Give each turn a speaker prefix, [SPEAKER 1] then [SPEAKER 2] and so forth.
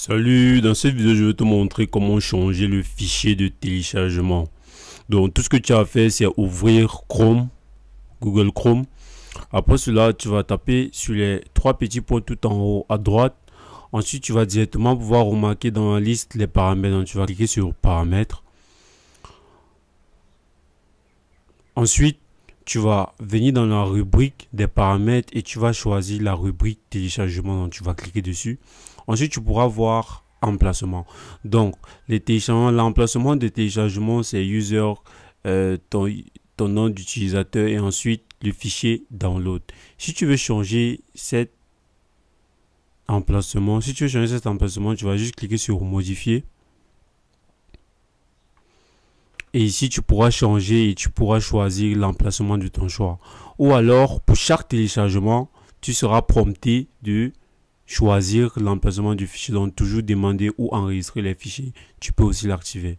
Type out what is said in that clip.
[SPEAKER 1] Salut, dans cette vidéo je vais te montrer comment changer le fichier de téléchargement. Donc tout ce que tu as fait c'est ouvrir Chrome, Google Chrome. Après cela tu vas taper sur les trois petits points tout en haut à droite. Ensuite tu vas directement pouvoir remarquer dans la liste les paramètres. Donc tu vas cliquer sur paramètres. Ensuite tu vas venir dans la rubrique des paramètres et tu vas choisir la rubrique téléchargement. Donc, tu vas cliquer dessus. Ensuite, tu pourras voir emplacement. Donc, les l'emplacement de téléchargement, c'est user, euh, ton, ton nom d'utilisateur et ensuite le fichier download. Si tu veux changer cet emplacement, si tu veux changer cet emplacement, tu vas juste cliquer sur modifier. Et ici, tu pourras changer et tu pourras choisir l'emplacement de ton choix. Ou alors, pour chaque téléchargement, tu seras prompté de choisir l'emplacement du fichier. Donc, toujours demander où enregistrer les fichiers. Tu peux aussi l'activer.